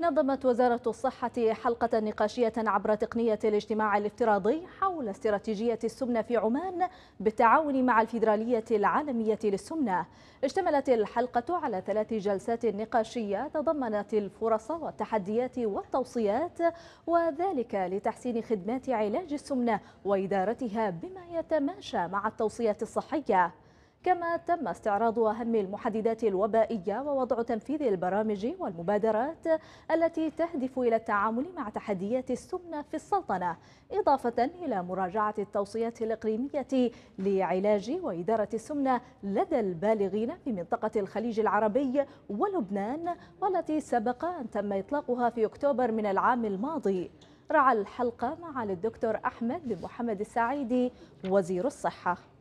نظمت وزارة الصحة حلقة نقاشية عبر تقنية الاجتماع الافتراضي حول استراتيجية السمنة في عمان بالتعاون مع الفيدرالية العالمية للسمنة اشتملت الحلقة على ثلاث جلسات نقاشية تضمنت الفرص والتحديات والتوصيات وذلك لتحسين خدمات علاج السمنة وإدارتها بما يتماشى مع التوصيات الصحية كما تم استعراض أهم المحددات الوبائية ووضع تنفيذ البرامج والمبادرات التي تهدف إلى التعامل مع تحديات السمنة في السلطنة إضافة إلى مراجعة التوصيات الإقليمية لعلاج وإدارة السمنة لدى البالغين في منطقة الخليج العربي ولبنان والتي سبق أن تم إطلاقها في أكتوبر من العام الماضي رعى الحلقة مع الدكتور أحمد بن محمد السعيدي وزير الصحة